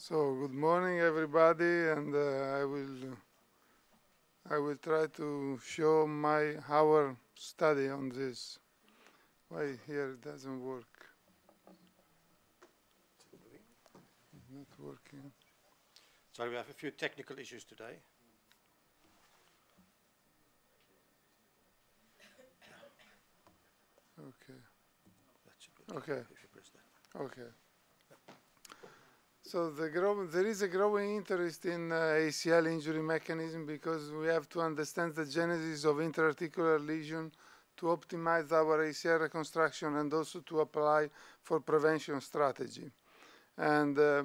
So good morning, everybody, and uh, I will I will try to show my our study on this. Why here it doesn't work? not working. Sorry, we have a few technical issues today. Okay. Okay. Okay. So the grow, there is a growing interest in uh, ACL injury mechanism because we have to understand the genesis of interarticular lesion to optimize our ACL reconstruction and also to apply for prevention strategy. And uh,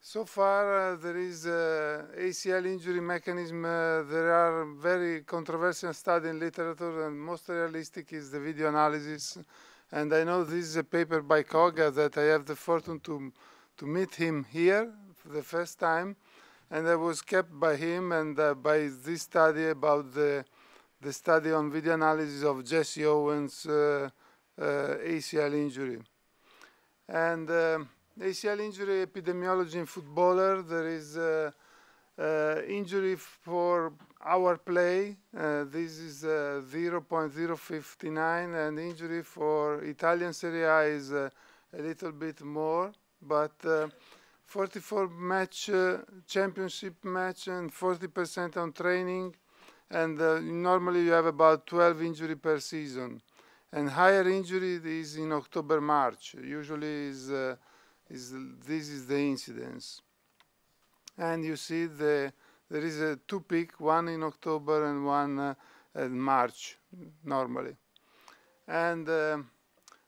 so far, uh, there is uh, ACL injury mechanism. Uh, there are very controversial study in literature, and most realistic is the video analysis. And I know this is a paper by Koga that I have the fortune to to meet him here for the first time, and I was kept by him and uh, by this study about the the study on video analysis of Jesse Owens' uh, uh, ACL injury. And uh, ACL injury epidemiology in footballer, there is uh, uh, injury for our play, this is 0.059, and injury for Italian Serie A is a little bit more but uh, 44 match uh, championship match and 40% on training, and uh, normally you have about 12 injury per season, and higher injury is in October March. Usually is is this is the incidence, and you see the there is a two peak, one in October and one uh, in March normally. And uh,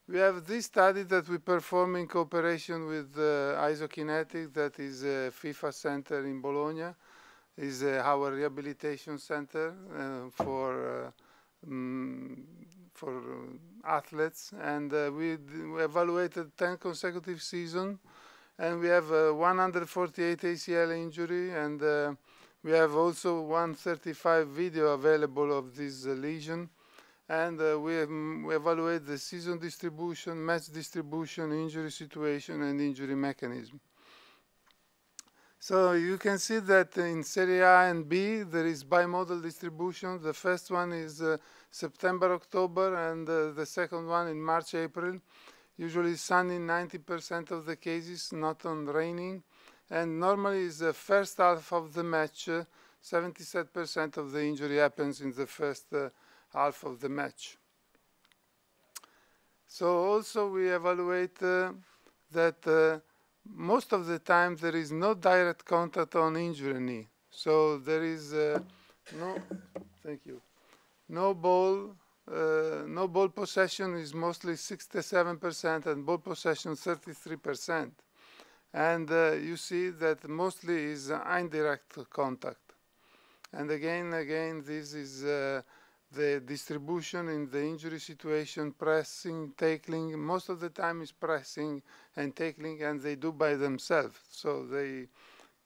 we have this study that we perform in cooperation with uh, Isokinetic, that is a FIFA center in Bologna, is uh, our rehabilitation center uh, for uh, mm, for uh, athletes, and uh, we, we, evaluated 10 consecutive seasons, and we have 148 ACL injury, and we have also 135 video available of this lesion and uh, we, mm, we, evaluate the season distribution, match distribution, injury situation, and injury mechanism. So you can see that in Serie A and B, there is bimodal distribution. The first one is uh, September, October, and uh, the second one in March, April. Usually sunny 90% of the cases, not on raining. And normally is the first half of the match, 77% uh, of the injury happens in the first half uh, half of the match. So also we evaluate uh, that uh, most of the time there is no direct contact on injury knee. So there is uh, no, thank you, no ball, uh, no ball possession is mostly 67% and ball possession 33%. And uh, you see that mostly is indirect contact. And again, again, this is uh, the distribution in the injury situation, pressing, tackling, most of the time is pressing and tackling, and they do by themselves. So they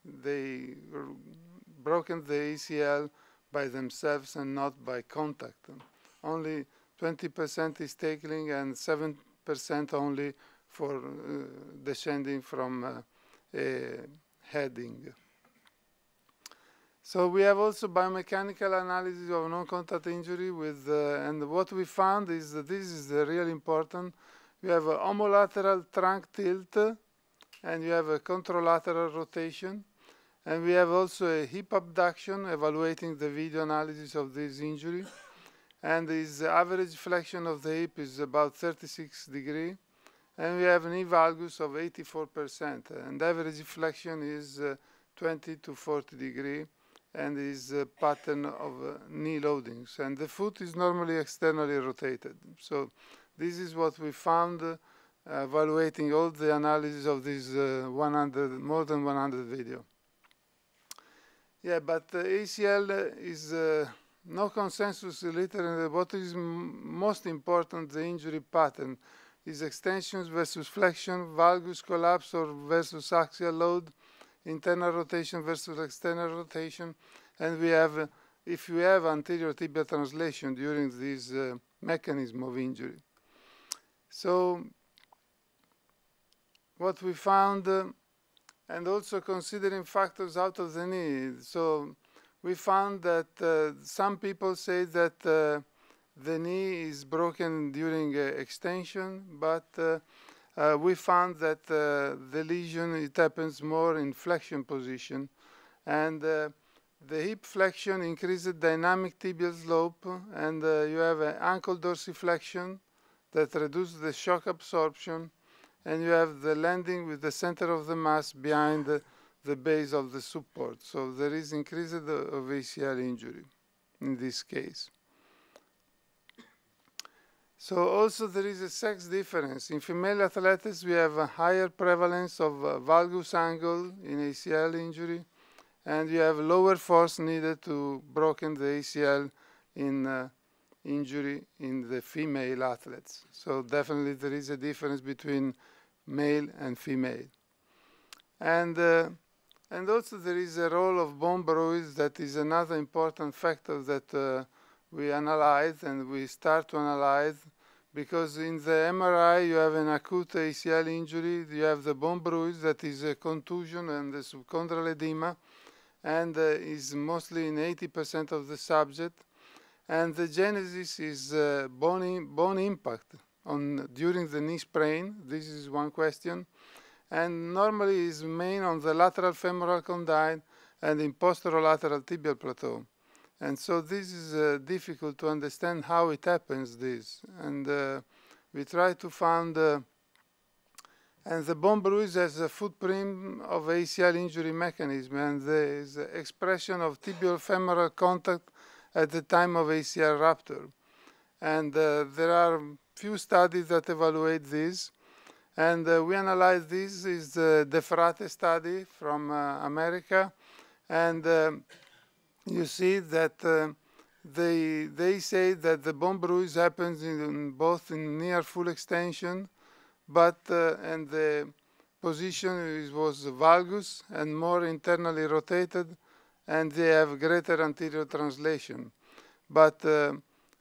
they broken the ACL by themselves and not by contact. Only 20% is tackling and 7% only for uh, descending from uh, heading. So we have also biomechanical analysis of non-contact injury with, uh, and what we found is that this is uh, really important. You have a homolateral trunk tilt, uh, and you have a contralateral rotation. And we have also a hip abduction, evaluating the video analysis of this injury. and the average flexion of the hip is about 36 degree. And we have an E of 84%, and average flexion is uh, 20 to 40 degree and is a pattern of uh, knee loadings. And the foot is normally externally rotated. So this is what we found uh, evaluating all the analysis of this uh, 100, more than 100 video. Yeah, but uh, ACL uh, is uh, no consensus literature. What is most important, the injury pattern, is extensions versus flexion, valgus collapse or versus axial load, internal rotation versus external rotation. And we have, uh, if you have anterior tibia translation during this uh, mechanism of injury. So what we found, uh, and also considering factors out of the knee. So we found that uh, some people say that uh, the knee is broken during uh, extension, but uh, we found that uh, the lesion, it happens more in flexion position. And uh, the hip flexion increases dynamic tibial slope, and uh, you have an ankle dorsiflexion that reduces the shock absorption, and you have the landing with the center of the mass behind the, the base of the support. So there is increased uh, of ACL injury in this case. So also there is a sex difference. In female athletes, we have a higher prevalence of uh, valgus angle in ACL injury, and you have lower force needed to broken the ACL in uh, injury in the female athletes. So definitely there is a difference between male and female. And, uh, and also there is a role of bone bruise that is another important factor that uh, we analyze and we start to analyze because in the MRI you have an acute ACL injury, you have the bone bruise that is a contusion and the subchondral edema, and uh, is mostly in 80% of the subject. And the genesis is uh, bone, bone impact on during the knee sprain. This is one question. And normally is main on the lateral femoral condyle and in posterolateral tibial plateau. And so this is uh, difficult to understand how it happens, this. And uh, we try to find, uh, and the bone bruise has a footprint of ACL injury mechanism, and there is expression of tibial femoral contact at the time of ACL rupture. And uh, there are few studies that evaluate this. And uh, we analyze this is the DeFrate study from uh, America. And you see that uh, they they say that the bomb bruise happens in, in both in near full extension, but uh, and the position is, was valgus and more internally rotated, and they have greater anterior translation. But uh,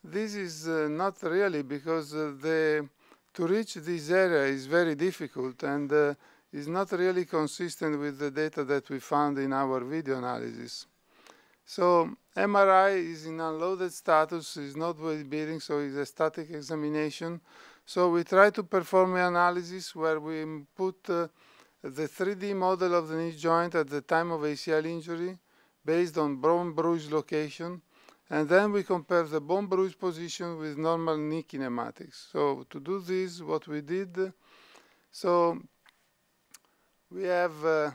this is uh, not really because uh, the to reach this area is very difficult and uh, is not really consistent with the data that we found in our video analysis. So MRI is in unloaded status, is not weight bearing, so it's a static examination. So we try to perform an analysis where we put uh, the 3D model of the knee joint at the time of ACL injury based on bone bruise location, and then we compare the bone bruise position with normal knee kinematics. So to do this, what we did, so we have uh,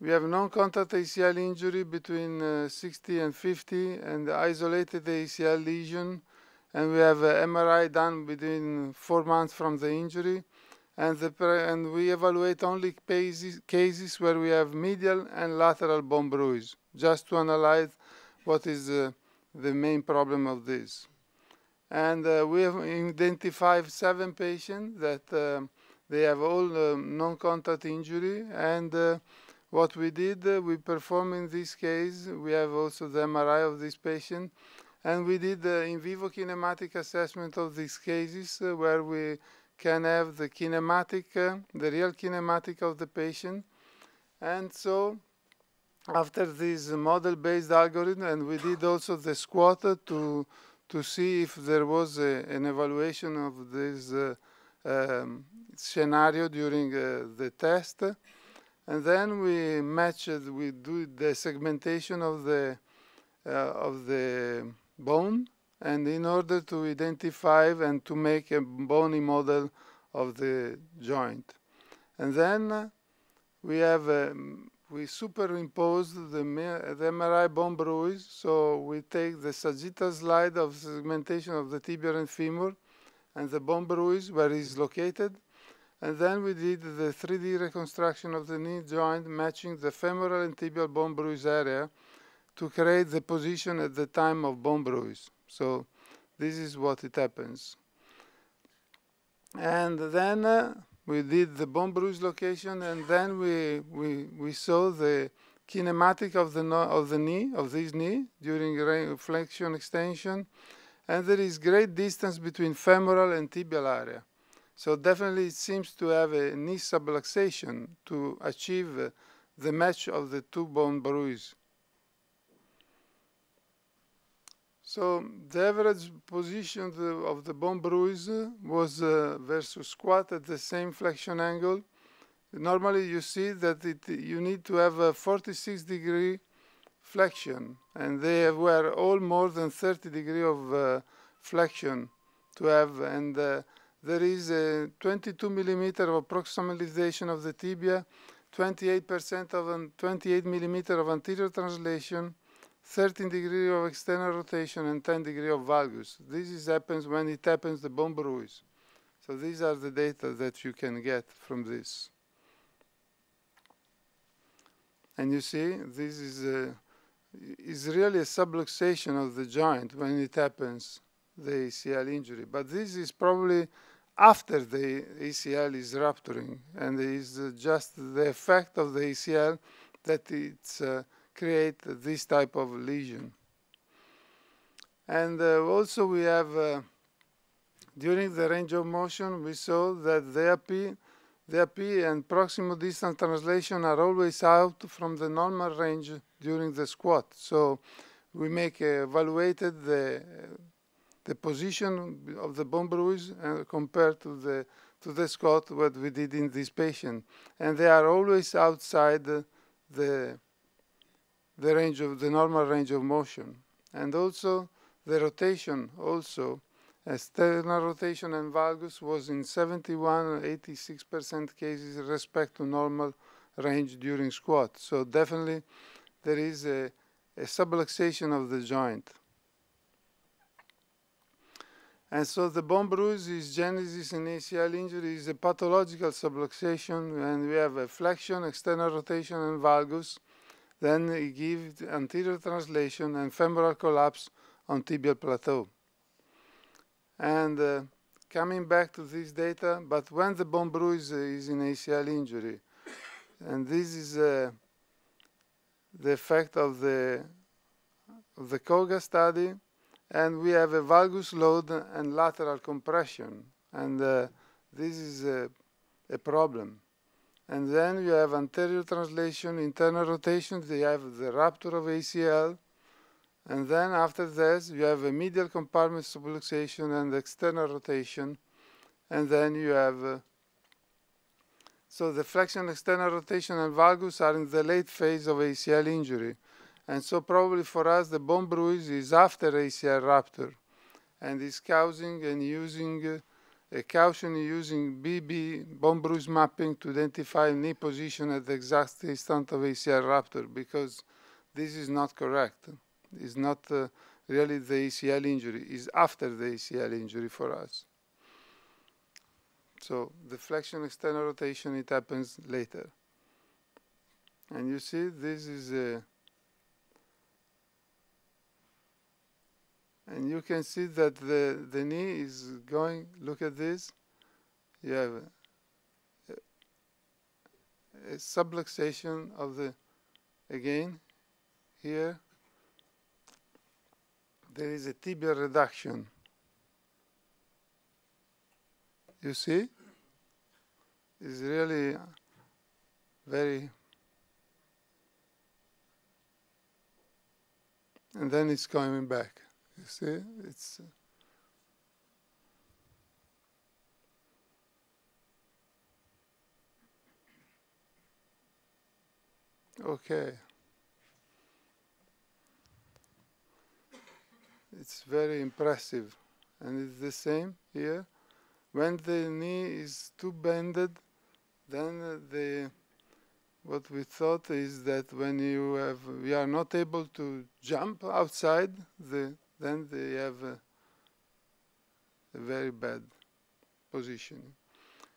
we have non-contact ACL injury between uh, 60 and 50 and isolated ACL lesion and we have uh, MRI done within four months from the injury and, the and we evaluate only cases, cases where we have medial and lateral bone bruise just to analyze what is uh, the main problem of this. And uh, we have identified seven patients that uh, they have all uh, non-contact injury and what we did, uh, we performed in this case, we have also the MRI of this patient, and we did the in vivo kinematic assessment of these cases uh, where we can have the kinematic, uh, the real kinematic of the patient. And so after this model-based algorithm, and we did also the squat uh, to, to see if there was a, an evaluation of this uh, um, scenario during uh, the test. And then we matched, we do the segmentation of the, uh, of the bone, and in order to identify and to make a bony model of the joint. And then we have, um, we superimpose the, the MRI bone bruise, so we take the sagittal slide of segmentation of the tibia and femur, and the bone bruise where it's located, and then we did the 3D reconstruction of the knee joint matching the femoral and tibial bone bruise area to create the position at the time of bone bruise. So this is what it happens. And then uh, we did the bone bruise location and then we, we, we saw the kinematic of the, no of the knee, of this knee during flexion extension. And there is great distance between femoral and tibial area. So definitely it seems to have a knee subluxation to achieve uh, the match of the two bone bruises. So the average position of the bone bruise uh, was uh, versus squat at the same flexion angle. Normally you see that it, you need to have a 46 degree flexion and they were all more than 30 degree of uh, flexion to have and uh, there is a 22 millimeter of proximalization of the tibia, 28% of 28 millimeter of anterior translation, 13 degree of external rotation, and 10 degree of valgus. This is happens when it happens the bone bruise. So these are the data that you can get from this. And you see, this is, a, is really a subluxation of the joint when it happens, the ACL injury. But this is probably after the ACL is rupturing, and it's uh, just the effect of the ACL that it uh, create this type of lesion. And uh, also we have, uh, during the range of motion, we saw that the AP, the AP and proximal distance translation are always out from the normal range during the squat. So we make uh, evaluated the the position of the bone bruise uh, compared to the to the Scott what we did in this patient, and they are always outside the the range of the normal range of motion, and also the rotation also external rotation and valgus was in 71 86 percent cases respect to normal range during squat. So definitely there is a, a subluxation of the joint. And so the bone bruise is genesis and ACL injury is a pathological subluxation and we have a flexion, external rotation and valgus. Then it gives anterior translation and femoral collapse on tibial plateau. And uh, coming back to this data, but when the bone bruise is in ACL injury, and this is uh, the effect of the, of the COGA study, and we have a valgus load and lateral compression, and uh, this is a, a, problem. And then you have anterior translation, internal rotation, they have the rupture of ACL, and then after this you have a medial compartment subluxation and external rotation, and then you have uh, so the flexion, external rotation, and valgus are in the late phase of ACL injury. And so probably for us, the bone bruise is after ACL rupture and is causing and using uh, a caution using BB bone bruise mapping to identify knee position at the exact instant of ACL rupture because this is not correct. It's not uh, really the ACL injury, it's after the ACL injury for us. So the flexion external rotation, it happens later. And you see, this is a and you can see that the, the knee is going, look at this, you have a, a subluxation of the, again, here, there is a tibial reduction. You see? It's really very and then it's coming back. You see, it's. Uh, Okay. It's very impressive. And it's the same here. When the knee is too bended, then uh, the what we thought is that when you have, we are not able to jump outside the then they have a, a very bad position.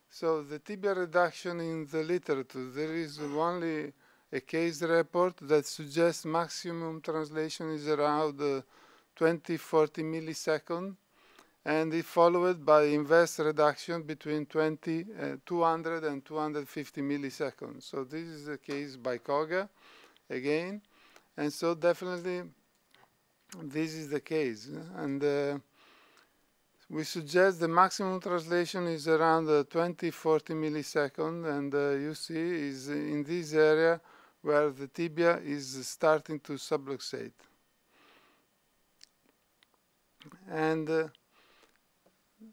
So the tibia reduction in the literature, there is only a case report that suggests maximum translation is around uh, 20, 40 milliseconds, and it followed by inverse reduction between 20, uh, 200 and 250 milliseconds. So this is the case by Koga again. And so definitely this is the case. And uh, we suggest the maximum translation is around uh, 20, 40 milliseconds, and uh, you see is in this area where the tibia is starting to subluxate. And uh,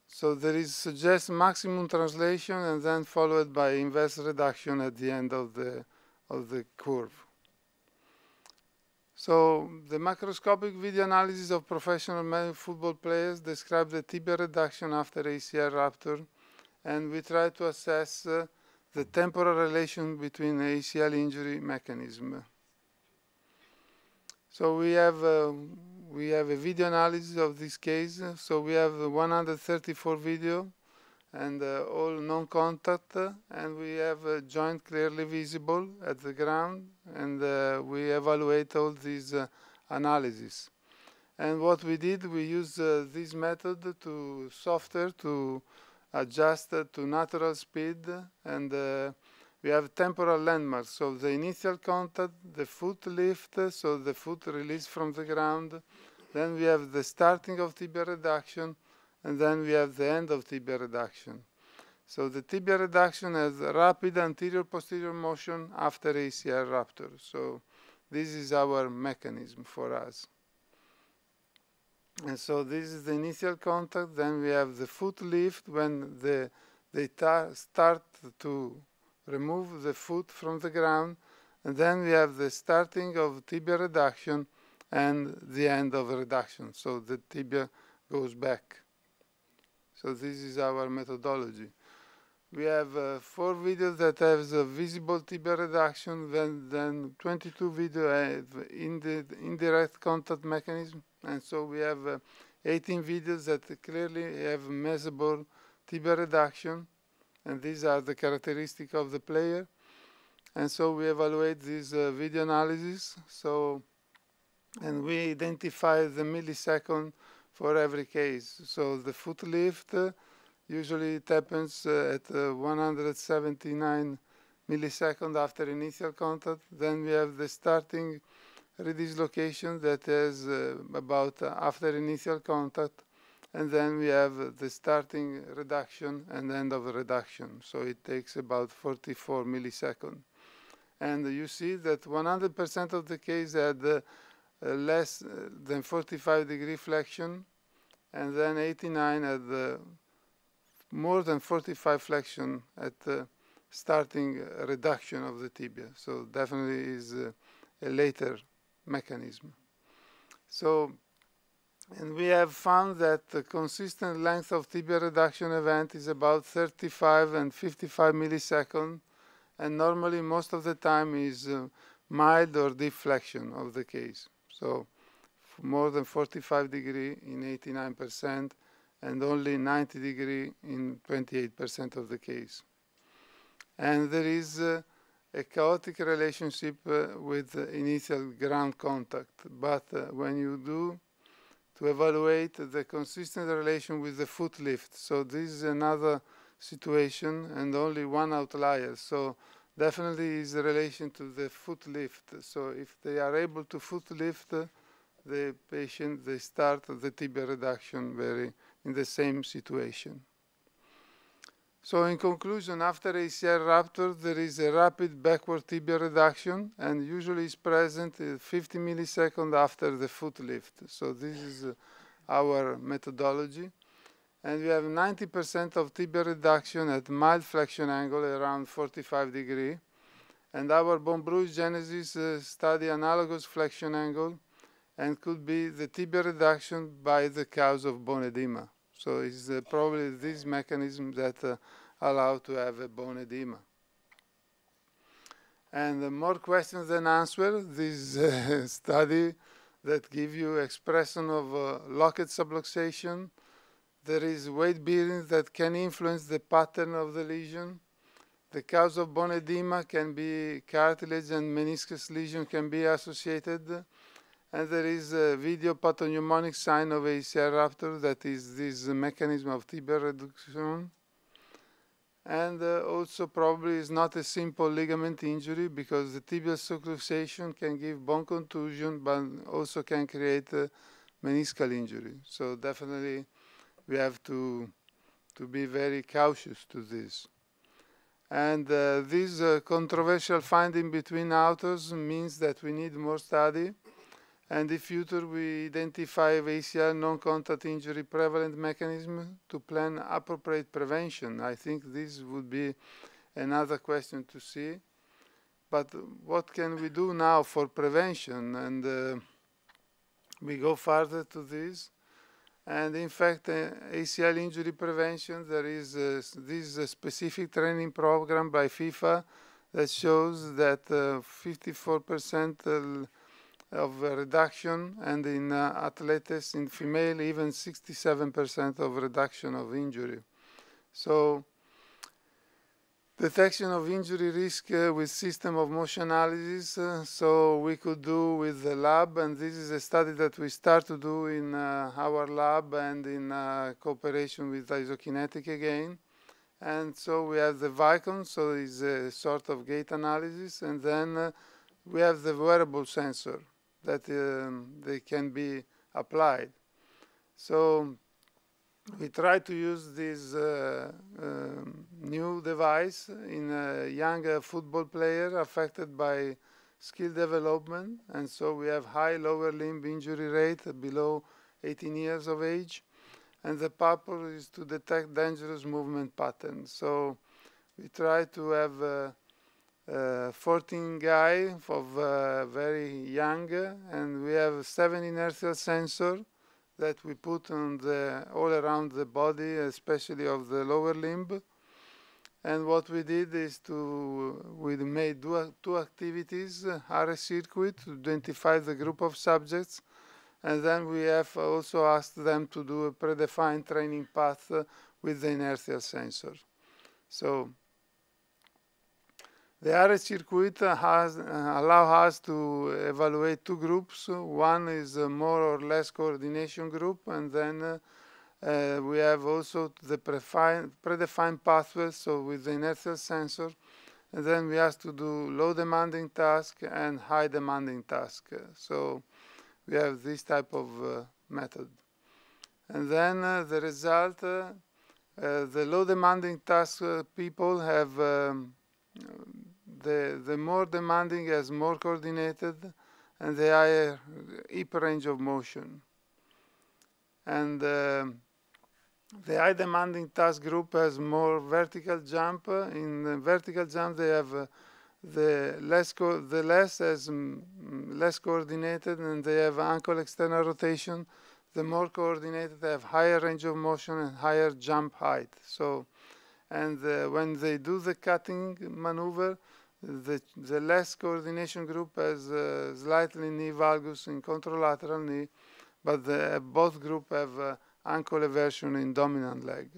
so there is suggest maximum translation and then followed by inverse reduction at the end of the, of the curve. So the macroscopic video analysis of professional male football players described the tibia reduction after ACL rupture, and we try to assess uh, the temporal relation between ACL injury mechanism. So we have uh, we have a video analysis of this case. So we have 134 video and uh, all non-contact uh, and we have a joint clearly visible at the ground and uh, we evaluate all these analyses. And what we did, we used uh, this method to software to adjust uh, to natural speed and uh, we have temporal landmarks. So the initial contact, the foot lift, so the foot release from the ground. Then we have the starting of tibia reduction and then we have the end of tibia reduction. So the tibia reduction has rapid anterior posterior motion after ACL rupture. So this is our mechanism for us. And so this is the initial contact. Then we have the foot lift when the, they start to remove the foot from the ground. And then we have the starting of tibia reduction and the end of reduction. So the tibia goes back. So this is our methodology. We have uh, four videos that have the visible tibia reduction, then, then 22 videos have in the indirect contact mechanism, and so we have uh, 18 videos that clearly have measurable tibia reduction, and these are the characteristic of the player. And so we evaluate this uh, video analysis, so, and we identify the millisecond for every case. So the foot lift uh, usually it happens uh, at uh, 179 milliseconds after initial contact. Then we have the starting redislocation that is uh, about uh, after initial contact. And then we have the starting reduction and end of reduction. So it takes about 44 milliseconds. And you see that 100% of the case had uh, uh, less uh, than 45 degree flexion and then 89 at the more than 45 flexion at starting uh, reduction of the tibia. So definitely is a, a later mechanism. So, and we have found that the consistent length of tibia reduction event is about 35 and 55 milliseconds, and normally most of the time is uh, mild or deep flexion of the case. So more than 45 degree in 89% and only 90 degree in 28% of the case. And there is uh, a chaotic relationship uh, with initial ground contact, but uh, when you do, to evaluate the consistent relation with the foot lift. So this is another situation and only one outlier. So definitely is relation to the foot lift. So if they are able to foot lift, the patient, they start the tibia reduction very in the same situation. So in conclusion, after ACL rupture, there is a rapid backward tibia reduction and usually is present 50 milliseconds after the foot lift. So this is uh, our methodology and we have 90% of tibia reduction at mild flexion angle around 45 degree. And our bone bruise genesis uh, study analogous flexion angle and could be the tibia reduction by the cause of bone edema. So it's uh, probably this mechanism that uh, allow to have a bone edema. And uh, more questions than answer, this uh, study that give you expression of uh, locket subluxation, there is weight bearing that can influence the pattern of the lesion. The cause of bone edema can be cartilage and meniscus lesion can be associated. And there is a video pathognomonic sign of ACR rupture that is this mechanism of tibial reduction. And uh, also probably is not a simple ligament injury because the tibial subluxation can give bone contusion but also can create uh, meniscal injury. So definitely we have to to be very cautious to this. And uh, this uh, controversial finding between authors means that we need more study. And in future, we identify ACL non-contact injury prevalent mechanism to plan appropriate prevention. I think this would be another question to see. But what can we do now for prevention? And uh, we go further to this. And in fact, uh, ACL injury prevention, there is this specific training program by FIFA that shows that 54% uh, uh, of reduction, and in uh, athletes, in female, even 67% of reduction of injury. So Detection of injury risk uh, with system of motion analysis, uh, so we could do with the lab, and this is a study that we start to do in uh, our lab and in uh, cooperation with Isokinetic again. And so we have the VICON, so it's a sort of gait analysis, and then uh, we have the wearable sensor that um, they can be applied. So we try to use this uh, uh, new device in a young football player affected by skill development and so we have high lower limb injury rate below 18 years of age and the purpose is to detect dangerous movement patterns so we try to have uh, uh, 14 guy of uh, very young and we have seven inertial sensor that we put on the, all around the body, especially of the lower limb. And what we did is to, we made two, two activities, RS circuit, to identify the group of subjects, and then we have also asked them to do a predefined training path with the inertial sensor. So the RS circuit has uh, allow us to evaluate two groups. One is a more or less coordination group, and then uh, uh we have also the predefined, pathway, pathways, so with the inertial sensor, and then we have to do low demanding task and high demanding task. So we have this type of uh, method. And then uh, the result, uh, uh, the low demanding task people have um, the, the more demanding as more coordinated and the higher hip range of motion. And uh, the high demanding task group has more vertical jump. In vertical jump, they have uh, the less the less as mm, mm, less coordinated, and they have ankle external rotation. The more coordinated, they have higher range of motion and higher jump height. So, and uh, when they do the cutting maneuver, the, the coordinated coordination group has uh, slightly knee valgus in contralateral knee, but the, both group have uh, ankle eversion in dominant leg.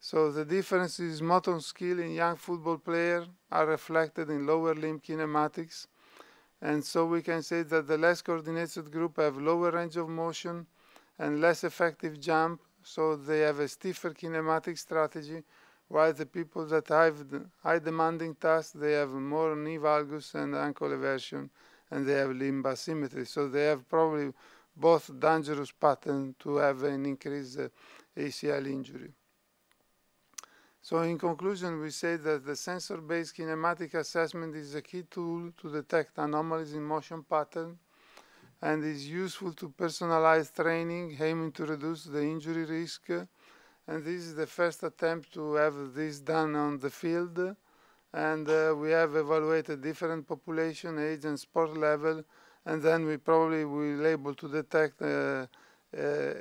So the difference is motor skill in young football player are reflected in lower limb kinematics, and so we can say that the less coordinated group have lower range of motion and less effective jump, so they have a stiffer kinematic strategy while the people that have high demanding tasks, they have more knee valgus and ankle eversion, and they have limb asymmetry. So they have probably both dangerous pattern to have an increased uh, ACL injury. So in conclusion, we say that the sensor-based kinematic assessment is a key tool to detect anomalies in motion pattern and is useful to personalize training aiming to reduce the injury risk uh, and this is the first attempt to have this done on the field. And uh, we have evaluated different population, age, and sport level, and then we probably will be able to detect uh, uh,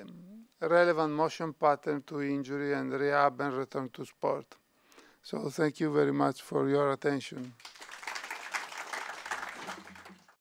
relevant motion pattern to injury and rehab and return to sport. So thank you very much for your attention.